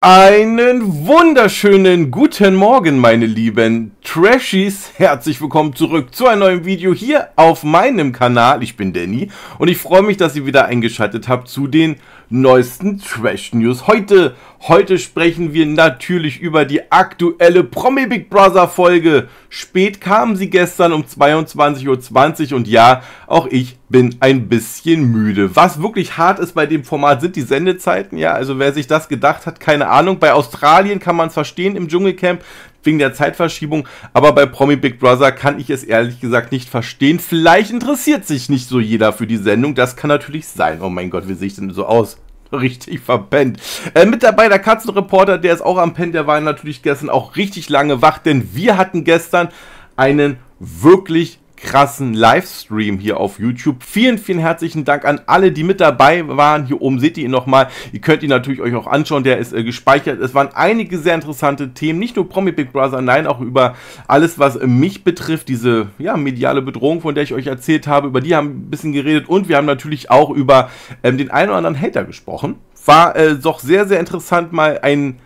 Einen wunderschönen guten Morgen, meine lieben Trashies. Herzlich willkommen zurück zu einem neuen Video hier auf meinem Kanal. Ich bin Danny und ich freue mich, dass ihr wieder eingeschaltet habt zu den neuesten Trash News heute. Heute sprechen wir natürlich über die aktuelle Promi Big Brother Folge. Spät kamen sie gestern um 22.20 Uhr und ja, auch ich bin ein bisschen müde. Was wirklich hart ist bei dem Format sind die Sendezeiten. Ja, also wer sich das gedacht hat, keine Ahnung. Bei Australien kann man es verstehen im Dschungelcamp wegen der Zeitverschiebung, aber bei Promi Big Brother kann ich es ehrlich gesagt nicht verstehen. Vielleicht interessiert sich nicht so jeder für die Sendung, das kann natürlich sein. Oh mein Gott, wie sehe ich denn so aus? richtig verpennt. Äh, mit dabei der Katzenreporter, der ist auch am Pennen, der war natürlich gestern auch richtig lange wach, denn wir hatten gestern einen wirklich krassen Livestream hier auf YouTube. Vielen, vielen herzlichen Dank an alle, die mit dabei waren. Hier oben seht ihr ihn nochmal. Ihr könnt ihn natürlich euch auch anschauen, der ist äh, gespeichert. Es waren einige sehr interessante Themen, nicht nur Promi Big Brother, nein, auch über alles, was äh, mich betrifft, diese ja, mediale Bedrohung, von der ich euch erzählt habe, über die haben wir ein bisschen geredet und wir haben natürlich auch über ähm, den einen oder anderen Hater gesprochen. War äh, doch sehr, sehr interessant, mal ein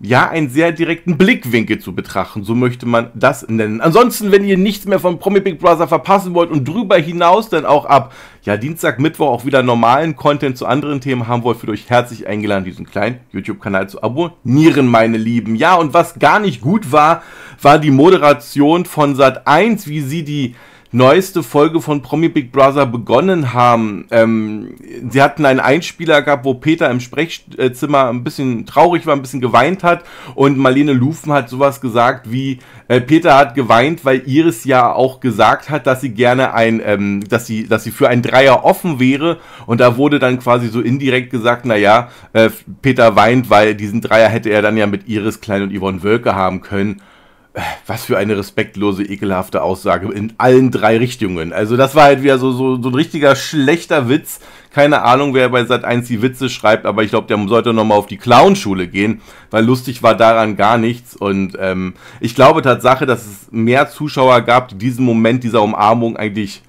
ja, einen sehr direkten Blickwinkel zu betrachten. So möchte man das nennen. Ansonsten, wenn ihr nichts mehr von Promi Big Brother verpassen wollt und drüber hinaus dann auch ab ja, Dienstag, Mittwoch auch wieder normalen Content zu anderen Themen haben wollt, für euch herzlich eingeladen, diesen kleinen YouTube-Kanal zu abonnieren, meine Lieben. Ja, und was gar nicht gut war, war die Moderation von Sat 1, wie sie die neueste Folge von Promi Big Brother begonnen haben. Ähm, sie hatten einen Einspieler gehabt, wo Peter im Sprechzimmer ein bisschen traurig war, ein bisschen geweint hat und Marlene Lufen hat sowas gesagt wie, äh, Peter hat geweint, weil Iris ja auch gesagt hat, dass sie gerne ein, ähm, dass sie, dass sie für ein Dreier offen wäre und da wurde dann quasi so indirekt gesagt, naja, äh, Peter weint, weil diesen Dreier hätte er dann ja mit Iris Klein und Yvonne Wölke haben können was für eine respektlose, ekelhafte Aussage in allen drei Richtungen. Also das war halt wieder so, so, so ein richtiger schlechter Witz. Keine Ahnung, wer bei Sat1 die Witze schreibt, aber ich glaube, der sollte nochmal auf die Clown-Schule gehen, weil lustig war daran gar nichts. Und ähm, ich glaube Tatsache, dass es mehr Zuschauer gab, die diesen Moment dieser Umarmung eigentlich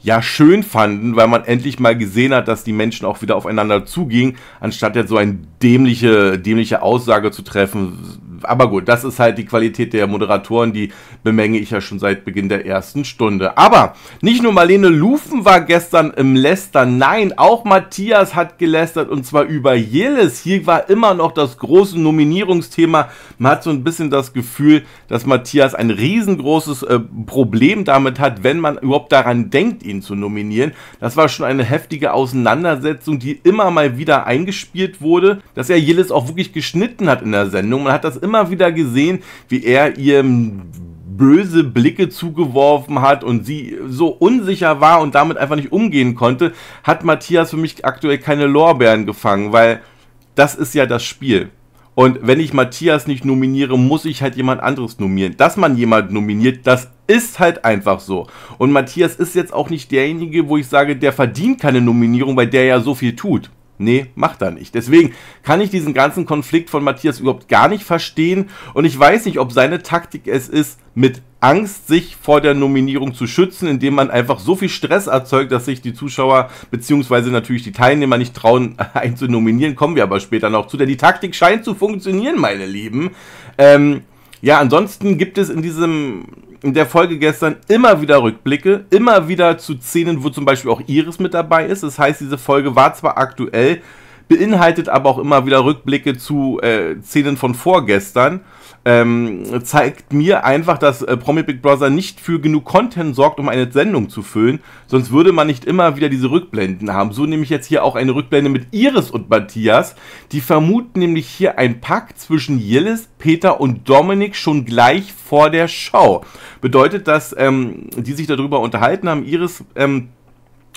ja schön fanden, weil man endlich mal gesehen hat, dass die Menschen auch wieder aufeinander zugingen, anstatt jetzt so eine dämliche, dämliche Aussage zu treffen aber gut, das ist halt die Qualität der Moderatoren, die bemenge ich ja schon seit Beginn der ersten Stunde. Aber nicht nur Marlene Lufen war gestern im Lästern, nein, auch Matthias hat gelästert und zwar über Jelis. Hier war immer noch das große Nominierungsthema. Man hat so ein bisschen das Gefühl, dass Matthias ein riesengroßes äh, Problem damit hat, wenn man überhaupt daran denkt, ihn zu nominieren. Das war schon eine heftige Auseinandersetzung, die immer mal wieder eingespielt wurde, dass er Jelis auch wirklich geschnitten hat in der Sendung. Man hat das immer wieder gesehen, wie er ihr böse Blicke zugeworfen hat und sie so unsicher war und damit einfach nicht umgehen konnte, hat Matthias für mich aktuell keine Lorbeeren gefangen, weil das ist ja das Spiel. Und wenn ich Matthias nicht nominiere, muss ich halt jemand anderes nominieren. Dass man jemand nominiert, das ist halt einfach so. Und Matthias ist jetzt auch nicht derjenige, wo ich sage, der verdient keine Nominierung, weil der ja so viel tut. Nee, macht er nicht. Deswegen kann ich diesen ganzen Konflikt von Matthias überhaupt gar nicht verstehen und ich weiß nicht, ob seine Taktik es ist, mit Angst sich vor der Nominierung zu schützen, indem man einfach so viel Stress erzeugt, dass sich die Zuschauer beziehungsweise natürlich die Teilnehmer nicht trauen, einen zu nominieren. Kommen wir aber später noch zu, denn die Taktik scheint zu funktionieren, meine Lieben. Ähm, ja, ansonsten gibt es in diesem in der Folge gestern immer wieder Rückblicke, immer wieder zu Szenen, wo zum Beispiel auch Iris mit dabei ist. Das heißt, diese Folge war zwar aktuell, beinhaltet aber auch immer wieder Rückblicke zu äh, Szenen von vorgestern. Ähm, zeigt mir einfach, dass äh, Promi Big Brother nicht für genug Content sorgt, um eine Sendung zu füllen. Sonst würde man nicht immer wieder diese Rückblenden haben. So nehme ich jetzt hier auch eine Rückblende mit Iris und Matthias. Die vermuten nämlich hier einen Pakt zwischen Yillis, Peter und Dominik schon gleich vor der Show. Bedeutet, dass ähm, die sich darüber unterhalten haben. Iris ähm,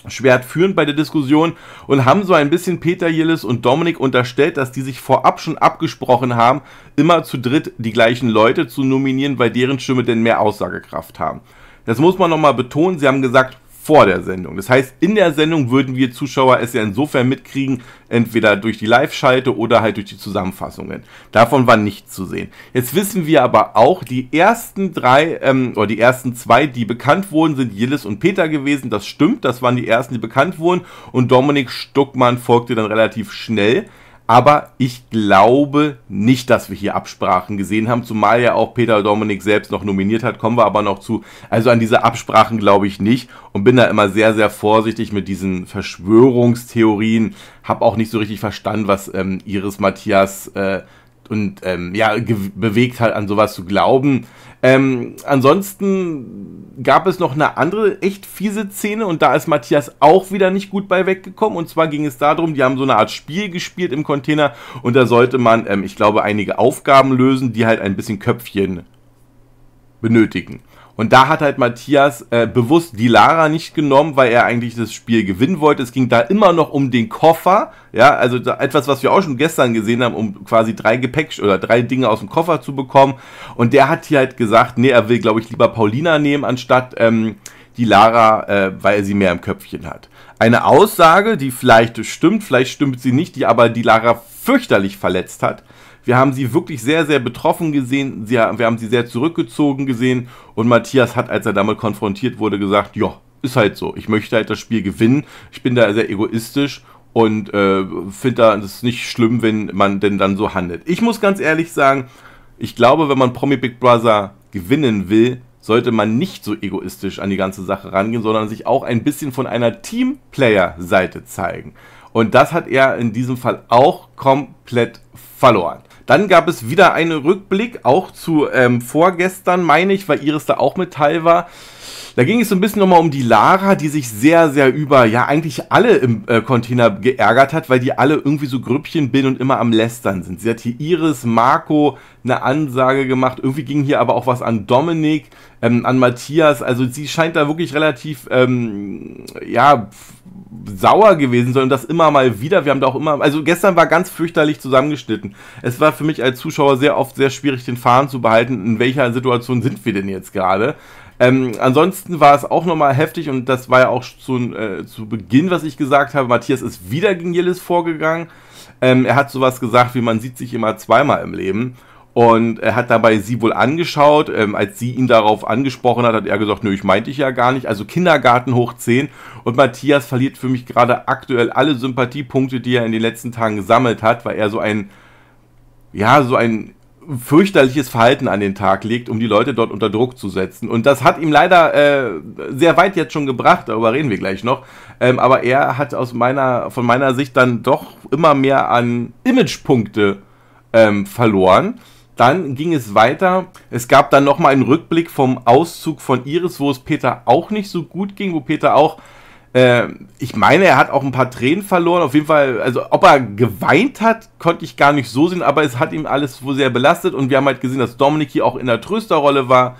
Schwert führend bei der Diskussion und haben so ein bisschen Peter Jillis und Dominik unterstellt, dass die sich vorab schon abgesprochen haben, immer zu dritt die gleichen Leute zu nominieren, weil deren Stimme denn mehr Aussagekraft haben. Das muss man nochmal betonen. Sie haben gesagt, vor der Sendung. Das heißt, in der Sendung würden wir Zuschauer es ja insofern mitkriegen, entweder durch die Live-Schalte oder halt durch die Zusammenfassungen. Davon war nichts zu sehen. Jetzt wissen wir aber auch, die ersten drei ähm, oder die ersten zwei, die bekannt wurden, sind Jillis und Peter gewesen. Das stimmt, das waren die ersten, die bekannt wurden. Und Dominik Stuckmann folgte dann relativ schnell. Aber ich glaube nicht, dass wir hier Absprachen gesehen haben, zumal ja auch Peter Dominik selbst noch nominiert hat, kommen wir aber noch zu. Also an diese Absprachen glaube ich nicht und bin da immer sehr, sehr vorsichtig mit diesen Verschwörungstheorien. Habe auch nicht so richtig verstanden, was ähm, Iris Matthias äh, und ähm, ja, bewegt hat, an sowas zu glauben. Ähm, ansonsten gab es noch eine andere echt fiese Szene und da ist Matthias auch wieder nicht gut bei weggekommen. Und zwar ging es darum, die haben so eine Art Spiel gespielt im Container und da sollte man, ähm, ich glaube, einige Aufgaben lösen, die halt ein bisschen Köpfchen benötigen. Und da hat halt Matthias äh, bewusst die Lara nicht genommen, weil er eigentlich das Spiel gewinnen wollte. Es ging da immer noch um den Koffer. Ja, also da, etwas, was wir auch schon gestern gesehen haben, um quasi drei Gepäck oder drei Dinge aus dem Koffer zu bekommen. Und der hat hier halt gesagt, nee, er will, glaube ich, lieber Paulina nehmen, anstatt ähm, die Lara, äh, weil er sie mehr im Köpfchen hat. Eine Aussage, die vielleicht stimmt, vielleicht stimmt sie nicht, die aber die Lara fürchterlich verletzt hat. Wir haben sie wirklich sehr, sehr betroffen gesehen. Sie, wir haben sie sehr zurückgezogen gesehen. Und Matthias hat, als er damit konfrontiert wurde, gesagt, ja, ist halt so. Ich möchte halt das Spiel gewinnen. Ich bin da sehr egoistisch und äh, finde das nicht schlimm, wenn man denn dann so handelt. Ich muss ganz ehrlich sagen, ich glaube, wenn man Promi Big Brother gewinnen will, sollte man nicht so egoistisch an die ganze Sache rangehen, sondern sich auch ein bisschen von einer Teamplayer-Seite zeigen. Und das hat er in diesem Fall auch komplett verloren. Dann gab es wieder einen Rückblick, auch zu ähm, vorgestern, meine ich, weil Iris da auch mit teil war. Da ging es so ein bisschen nochmal um die Lara, die sich sehr, sehr über, ja, eigentlich alle im äh, Container geärgert hat, weil die alle irgendwie so Grüppchen bin und immer am Lästern sind. Sie hat hier Iris, Marco eine Ansage gemacht. Irgendwie ging hier aber auch was an Dominik, ähm, an Matthias. Also sie scheint da wirklich relativ, ähm, ja, sauer gewesen, sondern das immer mal wieder. Wir haben da auch immer, also gestern war ganz fürchterlich zusammengeschnitten. Es war für mich als Zuschauer sehr oft sehr schwierig, den Faden zu behalten. In welcher Situation sind wir denn jetzt gerade? Ähm, ansonsten war es auch nochmal heftig und das war ja auch zu, äh, zu Beginn, was ich gesagt habe. Matthias ist wieder gegen Jelis vorgegangen. Ähm, er hat sowas gesagt, wie man sieht sich immer zweimal im Leben. Und er hat dabei sie wohl angeschaut. Ähm, als sie ihn darauf angesprochen hat, hat er gesagt, nö, ich meinte ich ja gar nicht. Also Kindergarten hoch 10. Und Matthias verliert für mich gerade aktuell alle Sympathiepunkte, die er in den letzten Tagen gesammelt hat, weil er so ein, ja, so ein fürchterliches Verhalten an den Tag legt, um die Leute dort unter Druck zu setzen. Und das hat ihm leider äh, sehr weit jetzt schon gebracht, darüber reden wir gleich noch. Ähm, aber er hat aus meiner, von meiner Sicht dann doch immer mehr an Imagepunkte ähm, verloren dann ging es weiter. Es gab dann nochmal einen Rückblick vom Auszug von Iris, wo es Peter auch nicht so gut ging, wo Peter auch, äh, ich meine, er hat auch ein paar Tränen verloren. Auf jeden Fall, also ob er geweint hat, konnte ich gar nicht so sehen, aber es hat ihm alles so sehr belastet und wir haben halt gesehen, dass Dominik hier auch in der Trösterrolle war.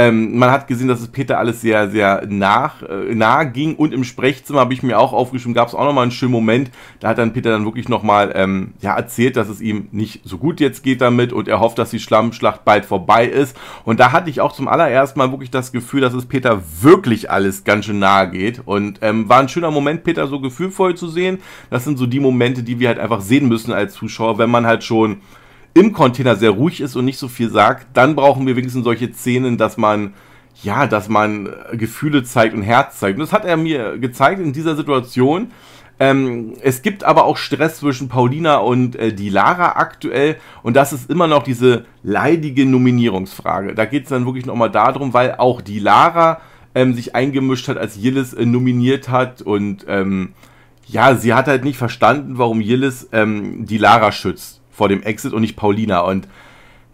Ähm, man hat gesehen, dass es Peter alles sehr, sehr nach, äh, nah ging. Und im Sprechzimmer habe ich mir auch aufgeschrieben, gab es auch nochmal einen schönen Moment. Da hat dann Peter dann wirklich nochmal ähm, ja, erzählt, dass es ihm nicht so gut jetzt geht damit und er hofft, dass die Schlammschlacht bald vorbei ist. Und da hatte ich auch zum allerersten Mal wirklich das Gefühl, dass es Peter wirklich alles ganz schön nahe geht. Und ähm, war ein schöner Moment, Peter so gefühlvoll zu sehen. Das sind so die Momente, die wir halt einfach sehen müssen als Zuschauer, wenn man halt schon im Container sehr ruhig ist und nicht so viel sagt, dann brauchen wir wenigstens solche Szenen, dass man ja, dass man äh, Gefühle zeigt und Herz zeigt. Und das hat er mir gezeigt in dieser Situation. Ähm, es gibt aber auch Stress zwischen Paulina und äh, die Lara aktuell. Und das ist immer noch diese leidige Nominierungsfrage. Da geht es dann wirklich nochmal darum, weil auch die Lara ähm, sich eingemischt hat, als Jillis äh, nominiert hat. Und ähm, ja, sie hat halt nicht verstanden, warum Jillis ähm, die Lara schützt vor dem Exit und nicht Paulina. Und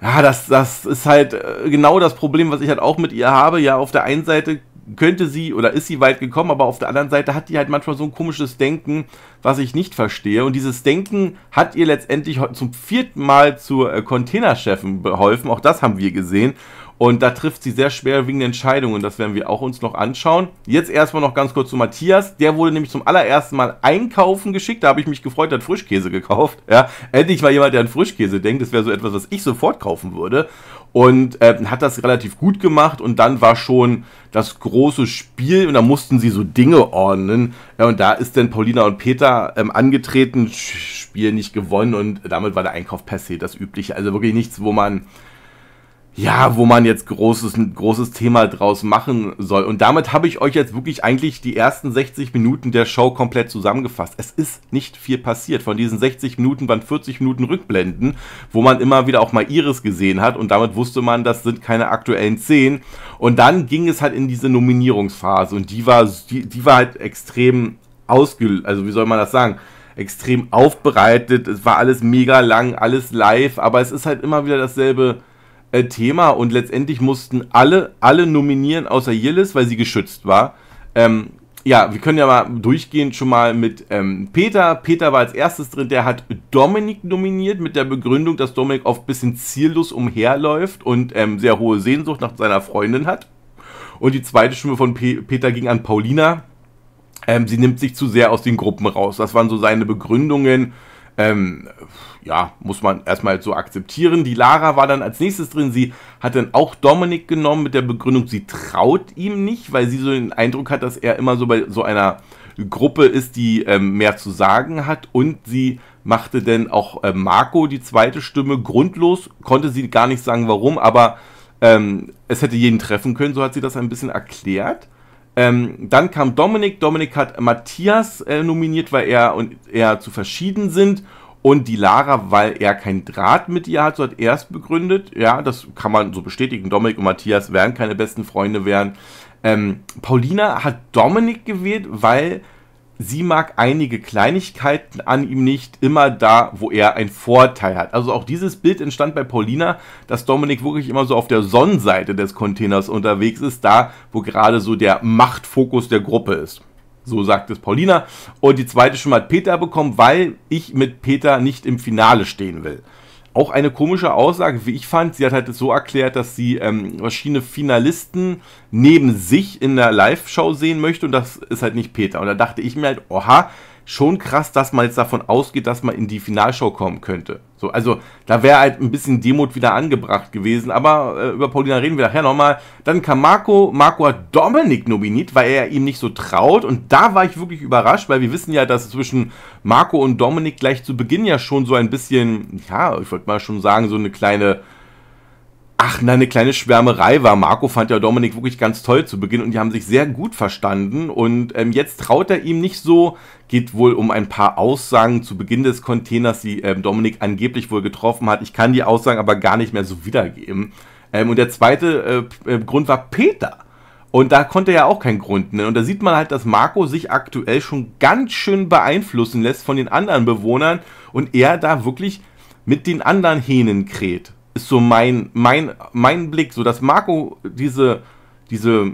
ja, das, das ist halt äh, genau das Problem, was ich halt auch mit ihr habe. Ja, auf der einen Seite könnte sie oder ist sie weit gekommen, aber auf der anderen Seite hat die halt manchmal so ein komisches Denken, was ich nicht verstehe. Und dieses Denken hat ihr letztendlich zum vierten Mal zur äh, Containerchefin beholfen. Auch das haben wir gesehen. Und da trifft sie sehr schwerwiegende Entscheidungen. Das werden wir auch uns noch anschauen. Jetzt erstmal noch ganz kurz zu Matthias. Der wurde nämlich zum allerersten Mal einkaufen geschickt. Da habe ich mich gefreut, hat Frischkäse gekauft. Ja, endlich mal jemand, der an Frischkäse denkt. Das wäre so etwas, was ich sofort kaufen würde. Und äh, hat das relativ gut gemacht. Und dann war schon das große Spiel. Und da mussten sie so Dinge ordnen. Ja, und da ist dann Paulina und Peter ähm, angetreten. Spiel nicht gewonnen. Und damit war der Einkauf per se das Übliche. Also wirklich nichts, wo man ja, wo man jetzt großes, großes Thema draus machen soll. Und damit habe ich euch jetzt wirklich eigentlich die ersten 60 Minuten der Show komplett zusammengefasst. Es ist nicht viel passiert. Von diesen 60 Minuten waren 40 Minuten Rückblenden, wo man immer wieder auch mal Iris gesehen hat und damit wusste man, das sind keine aktuellen 10. Und dann ging es halt in diese Nominierungsphase und die war, die, die war halt extrem ausge, also wie soll man das sagen? extrem aufbereitet, es war alles mega lang, alles live, aber es ist halt immer wieder dasselbe, äh, Thema und letztendlich mussten alle, alle nominieren, außer Yillis, weil sie geschützt war. Ähm, ja, wir können ja mal durchgehen schon mal mit ähm, Peter. Peter war als erstes drin, der hat Dominik nominiert mit der Begründung, dass Dominik oft ein bisschen ziellos umherläuft und ähm, sehr hohe Sehnsucht nach seiner Freundin hat. Und die zweite Stimme von P Peter ging an Paulina. Ähm, sie nimmt sich zu sehr aus den Gruppen raus. Das waren so seine Begründungen. Ähm, ja, muss man erstmal so akzeptieren. Die Lara war dann als nächstes drin. Sie hat dann auch Dominik genommen mit der Begründung, sie traut ihm nicht, weil sie so den Eindruck hat, dass er immer so bei so einer Gruppe ist, die ähm, mehr zu sagen hat. Und sie machte dann auch äh, Marco die zweite Stimme grundlos, konnte sie gar nicht sagen, warum, aber ähm, es hätte jeden treffen können, so hat sie das ein bisschen erklärt. Ähm, dann kam Dominik. Dominik hat Matthias äh, nominiert, weil er und er zu verschieden sind. Und die Lara, weil er keinen Draht mit ihr hat, so hat er es begründet. Ja, das kann man so bestätigen. Dominik und Matthias werden keine besten Freunde werden. Ähm, Paulina hat Dominik gewählt, weil sie mag einige Kleinigkeiten an ihm nicht, immer da, wo er einen Vorteil hat. Also auch dieses Bild entstand bei Paulina, dass Dominik wirklich immer so auf der Sonnenseite des Containers unterwegs ist, da, wo gerade so der Machtfokus der Gruppe ist. So sagt es Paulina. Und die zweite Stimme hat Peter bekommen, weil ich mit Peter nicht im Finale stehen will auch eine komische Aussage, wie ich fand. Sie hat halt so erklärt, dass sie ähm, verschiedene Finalisten neben sich in der Live-Show sehen möchte und das ist halt nicht Peter. Und da dachte ich mir halt, oha, schon krass, dass man jetzt davon ausgeht, dass man in die Finalshow kommen könnte. So, also da wäre halt ein bisschen Demut wieder angebracht gewesen, aber äh, über Paulina reden wir nachher nochmal. Dann kam Marco, Marco hat Dominik nominiert, weil er ihm nicht so traut und da war ich wirklich überrascht, weil wir wissen ja, dass zwischen Marco und Dominik gleich zu Beginn ja schon so ein bisschen, ja, ich würde mal schon sagen, so eine kleine Ach, na, eine kleine Schwärmerei war. Marco fand ja Dominik wirklich ganz toll zu Beginn und die haben sich sehr gut verstanden. Und ähm, jetzt traut er ihm nicht so. Geht wohl um ein paar Aussagen zu Beginn des Containers, die ähm, Dominik angeblich wohl getroffen hat. Ich kann die Aussagen aber gar nicht mehr so wiedergeben. Ähm, und der zweite äh, äh, Grund war Peter. Und da konnte er ja auch keinen Grund nennen. Und da sieht man halt, dass Marco sich aktuell schon ganz schön beeinflussen lässt von den anderen Bewohnern und er da wirklich mit den anderen Hähnen kräht ist so mein, mein, mein Blick, so dass Marco diese, diese,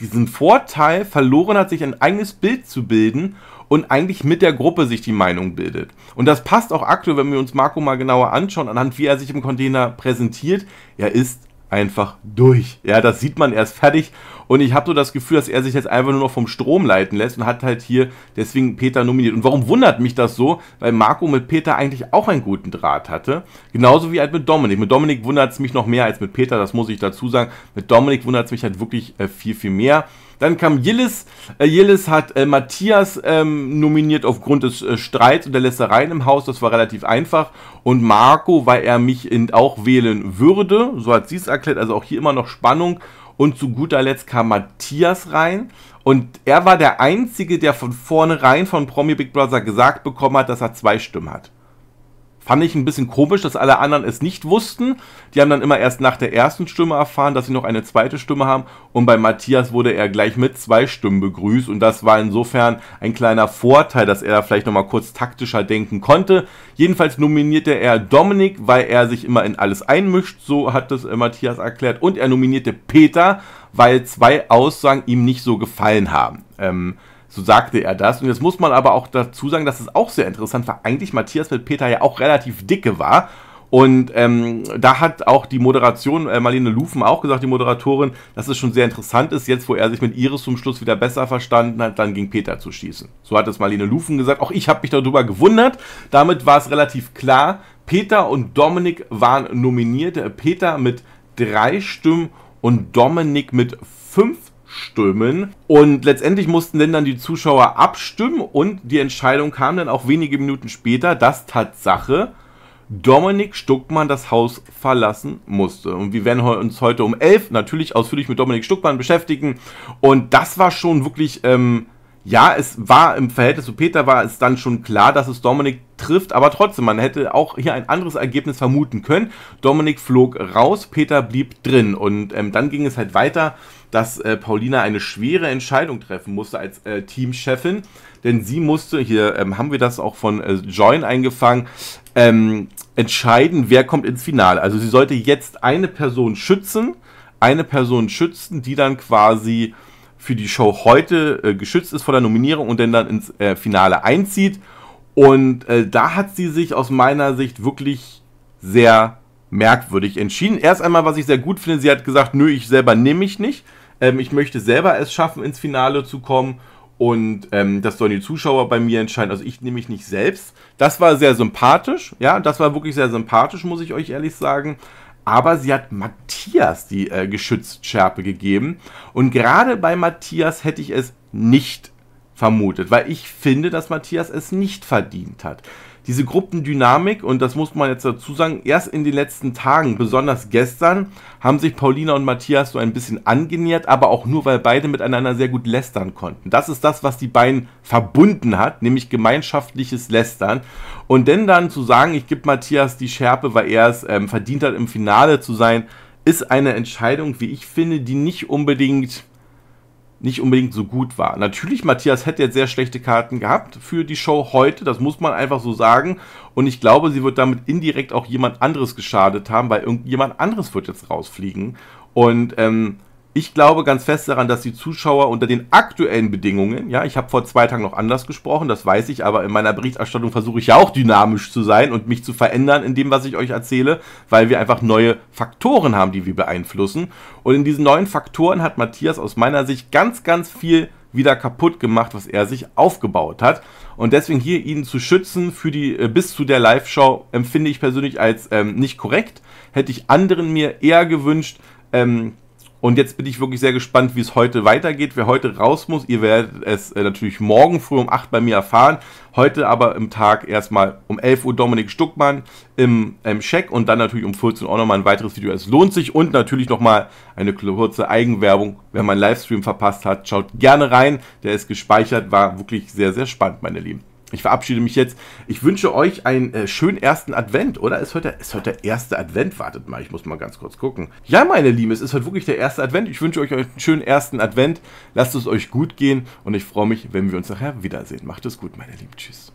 diesen Vorteil verloren hat, sich ein eigenes Bild zu bilden und eigentlich mit der Gruppe sich die Meinung bildet. Und das passt auch aktuell, wenn wir uns Marco mal genauer anschauen, anhand wie er sich im Container präsentiert. Er ist einfach durch. Ja, das sieht man, er ist fertig. Und ich habe so das Gefühl, dass er sich jetzt einfach nur noch vom Strom leiten lässt und hat halt hier deswegen Peter nominiert. Und warum wundert mich das so? Weil Marco mit Peter eigentlich auch einen guten Draht hatte. Genauso wie halt mit Dominik. Mit Dominik wundert es mich noch mehr als mit Peter, das muss ich dazu sagen. Mit Dominik wundert es mich halt wirklich äh, viel, viel mehr. Dann kam Jillis. Äh, Jillis hat äh, Matthias ähm, nominiert aufgrund des äh, Streits und der Lässereien im Haus. Das war relativ einfach. Und Marco, weil er mich in, auch wählen würde, so hat sie es erklärt. Also auch hier immer noch Spannung. Und zu guter Letzt kam Matthias rein. Und er war der Einzige, der von vornherein von Promi Big Brother gesagt bekommen hat, dass er zwei Stimmen hat. Fand ich ein bisschen komisch, dass alle anderen es nicht wussten. Die haben dann immer erst nach der ersten Stimme erfahren, dass sie noch eine zweite Stimme haben. Und bei Matthias wurde er gleich mit zwei Stimmen begrüßt. Und das war insofern ein kleiner Vorteil, dass er da vielleicht nochmal kurz taktischer denken konnte. Jedenfalls nominierte er Dominik, weil er sich immer in alles einmischt. So hat es äh, Matthias erklärt. Und er nominierte Peter, weil zwei Aussagen ihm nicht so gefallen haben. Ähm, so sagte er das. Und jetzt muss man aber auch dazu sagen, dass es auch sehr interessant war. Eigentlich Matthias mit Peter ja auch relativ dicke war. Und ähm, da hat auch die Moderation, äh, Marlene Lufen auch gesagt, die Moderatorin, dass es schon sehr interessant ist, jetzt wo er sich mit Iris zum Schluss wieder besser verstanden hat, dann gegen Peter zu schießen. So hat es Marlene Lufen gesagt. Auch ich habe mich darüber gewundert. Damit war es relativ klar, Peter und Dominik waren nominiert. Peter mit drei Stimmen und Dominik mit fünf abstimmen. Und letztendlich mussten denn dann die Zuschauer abstimmen und die Entscheidung kam dann auch wenige Minuten später, dass Tatsache Dominik Stuckmann das Haus verlassen musste. Und wir werden uns heute um 11 natürlich ausführlich mit Dominik Stuckmann beschäftigen. Und das war schon wirklich ähm, ja, es war im Verhältnis zu Peter war es dann schon klar, dass es Dominik trifft, aber trotzdem, man hätte auch hier ein anderes Ergebnis vermuten können. Dominik flog raus, Peter blieb drin und ähm, dann ging es halt weiter, dass äh, Paulina eine schwere Entscheidung treffen musste als äh, Teamchefin, denn sie musste, hier ähm, haben wir das auch von äh, Join eingefangen, ähm, entscheiden, wer kommt ins Finale. Also sie sollte jetzt eine Person schützen, eine Person schützen, die dann quasi für die Show heute äh, geschützt ist vor der Nominierung und dann, dann ins äh, Finale einzieht. Und äh, da hat sie sich aus meiner Sicht wirklich sehr merkwürdig entschieden. Erst einmal, was ich sehr gut finde, sie hat gesagt, nö, ich selber nehme mich nicht. Ähm, ich möchte selber es schaffen, ins Finale zu kommen. Und ähm, das sollen die Zuschauer bei mir entscheiden. Also ich nehme mich nicht selbst. Das war sehr sympathisch. Ja, das war wirklich sehr sympathisch, muss ich euch ehrlich sagen aber sie hat Matthias die äh, Geschützschärpe gegeben. Und gerade bei Matthias hätte ich es nicht vermutet, weil ich finde, dass Matthias es nicht verdient hat diese Gruppendynamik, und das muss man jetzt dazu sagen, erst in den letzten Tagen, besonders gestern, haben sich Paulina und Matthias so ein bisschen angenähert, aber auch nur, weil beide miteinander sehr gut lästern konnten. Das ist das, was die beiden verbunden hat, nämlich gemeinschaftliches Lästern. Und denn dann zu sagen, ich gebe Matthias die Schärpe, weil er es ähm, verdient hat, im Finale zu sein, ist eine Entscheidung, wie ich finde, die nicht unbedingt nicht unbedingt so gut war. Natürlich, Matthias hätte jetzt sehr schlechte Karten gehabt für die Show heute, das muss man einfach so sagen. Und ich glaube, sie wird damit indirekt auch jemand anderes geschadet haben, weil irgendjemand anderes wird jetzt rausfliegen. Und ähm, ich glaube ganz fest daran, dass die Zuschauer unter den aktuellen Bedingungen, ja, ich habe vor zwei Tagen noch anders gesprochen, das weiß ich, aber in meiner Berichterstattung versuche ich ja auch dynamisch zu sein und mich zu verändern in dem, was ich euch erzähle, weil wir einfach neue Faktoren haben, die wir beeinflussen. Und in diesen neuen Faktoren hat Matthias aus meiner Sicht ganz, ganz viel wieder kaputt gemacht, was er sich aufgebaut hat. Und deswegen hier ihn zu schützen für die äh, bis zu der Live-Show empfinde ich persönlich als ähm, nicht korrekt. Hätte ich anderen mir eher gewünscht, ähm, und jetzt bin ich wirklich sehr gespannt, wie es heute weitergeht. Wer heute raus muss, ihr werdet es äh, natürlich morgen früh um 8 bei mir erfahren. Heute aber im Tag erstmal um 11 Uhr Dominik Stuckmann im, im ähm, Check und dann natürlich um 14 Uhr auch nochmal ein weiteres Video. Es lohnt sich und natürlich nochmal eine kurze Eigenwerbung. Wer meinen Livestream verpasst hat, schaut gerne rein. Der ist gespeichert, war wirklich sehr, sehr spannend, meine Lieben. Ich verabschiede mich jetzt. Ich wünsche euch einen äh, schönen ersten Advent, oder? Ist heute, ist heute der erste Advent? Wartet mal, ich muss mal ganz kurz gucken. Ja, meine Lieben, es ist heute wirklich der erste Advent. Ich wünsche euch einen schönen ersten Advent. Lasst es euch gut gehen und ich freue mich, wenn wir uns nachher wiedersehen. Macht es gut, meine Lieben. Tschüss.